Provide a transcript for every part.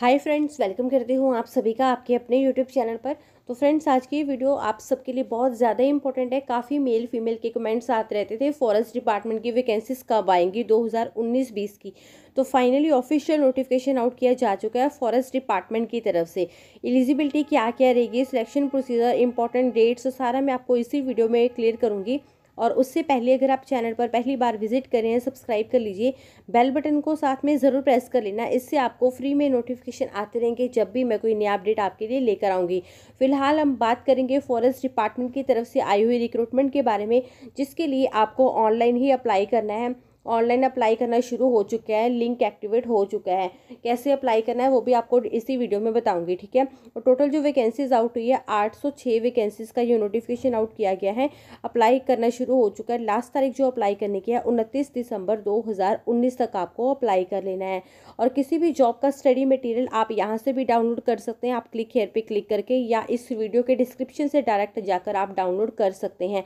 hi friends welcome करती हूँ आप सभी का आपके अपने यूट्यूब चैनल पर तो फ्रेंड्स आज की वीडियो आप सबके लिए बहुत ज़्यादा इंपॉर्टेंट है काफ़ी मेल फीमेल के कमेंट्स आते रहते थे फॉरेस्ट डिपार्टमेंट की वैकेंसीज कब आएंगी 2019-20 की तो फाइनली ऑफिशियल नोटिफिकेशन आउट किया जा चुका है फॉरेस्ट डिपार्टमेंट की तरफ से एलिजिबिलिटी क्या क्या रहेगी सिलेक्शन प्रोसीजर इंपॉर्टेंट डेट्स सारा मैं आपको इसी वीडियो में क्लियर करूँगी और उससे पहले अगर आप चैनल पर पहली बार विजिट करें हैं सब्सक्राइब कर लीजिए बेल बटन को साथ में ज़रूर प्रेस कर लेना इससे आपको फ्री में नोटिफिकेशन आते रहेंगे जब भी मैं कोई नया अपडेट आपके लिए लेकर आऊँगी फिलहाल हम बात करेंगे फॉरेस्ट डिपार्टमेंट की तरफ से आई हुई रिक्रूटमेंट के बारे में जिसके लिए आपको ऑनलाइन ही अप्लाई करना है ऑनलाइन अप्लाई करना शुरू हो चुका है लिंक एक्टिवेट हो चुका है कैसे अप्लाई करना है वो भी आपको इसी वीडियो में बताऊंगी ठीक है और टोटल जो वैकेंसीज आउट हुई है आठ सौ छः वैकेंसीज का ये नोटिफिकेशन आउट किया गया है अप्लाई करना शुरू हो चुका है लास्ट तारीख जो अप्लाई करने की है उनतीस दिसंबर दो हज़ार उन्नीस तक आपको अप्लाई कर लेना है और किसी भी जॉब का स्टडी मटेरियल आप यहाँ से भी डाउनलोड कर सकते हैं आप क्लिक हेयर पर क्लिक करके या इस वीडियो के डिस्क्रिप्शन से डायरेक्ट जाकर आप डाउनलोड कर सकते हैं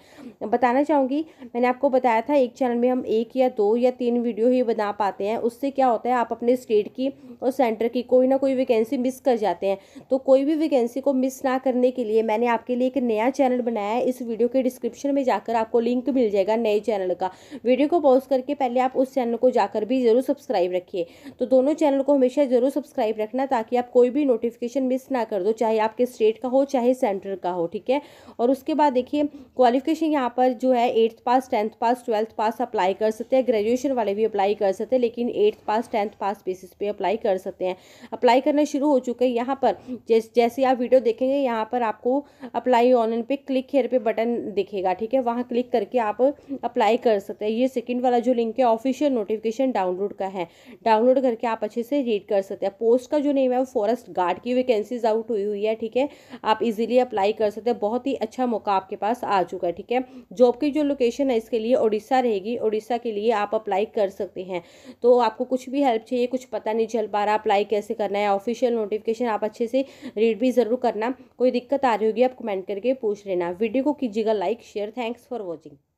बताना चाहूँगी मैंने आपको बताया था एक चैनल में हम एक या दो या तीन वीडियो ही बना पाते हैं उससे क्या होता है आप अपने स्टेट की और सेंटर की कोई ना कोई वैकेंसी मिस कर जाते हैं तो कोई भी वैकेंसी को मिस ना करने के लिए मैंने आपके लिए एक नया चैनल बनाया है इस वीडियो के डिस्क्रिप्शन में जाकर आपको लिंक मिल जाएगा नए चैनल का वीडियो को पॉज करके पहले आप उस चैनल को जाकर भी ज़रूर सब्सक्राइब रखिए तो दोनों चैनल को हमेशा ज़रूर सब्सक्राइब रखना ताकि आप कोई भी नोटिफिकेशन मिस ना कर दो चाहे आपके स्टेट का हो चाहे सेंटर का हो ठीक है और उसके बाद देखिए क्वालिफिकेशन यहाँ पर जो है eighth pass tenth pass twelfth pass apply कर सकते हैं ग्रेजुएशन वाले भी अप्लाई कर सकते हैं लेकिन eighth pass tenth pass basis पे अप्लाई कर सकते हैं अप्लाई करना शुरू हो चुका है यहाँ पर जैस, जैसे आप वीडियो देखेंगे यहाँ पर आपको अप्लाई ऑनलाइन पे क्लिक हेयर पे बटन दिखेगा ठीक है वहाँ क्लिक करके आप अप्लाई कर सकते हैं ये सेकेंड वाला जो लिंक है ऑफिशियल नोटिफिकेशन डाउनलोड का है डाउनलोड करके आप अच्छे से रीड कर सकते हैं पोस्ट का जो नेम है वो फॉरेस्ट गार्ड की वैकेंसीज आउट हुई हुई है ठीक है आप इजीली अप्लाई कर सकते हैं बहुत ही अच्छा मौका आपके पास आ चुका है ठीक है जॉब की जो लोकेशन है इसके लिए उड़ीसा रहेगी उड़ीसा के लिए आप आप अप्लाई कर सकते हैं तो आपको कुछ भी हेल्प चाहिए कुछ पता नहीं चल पा रहा अप्लाई कैसे करना है ऑफिशियल नोटिफिकेशन आप अच्छे से रीड भी ज़रूर करना कोई दिक्कत आ रही होगी आप कमेंट करके पूछ लेना वीडियो को कीजिएगा like share thanks for watching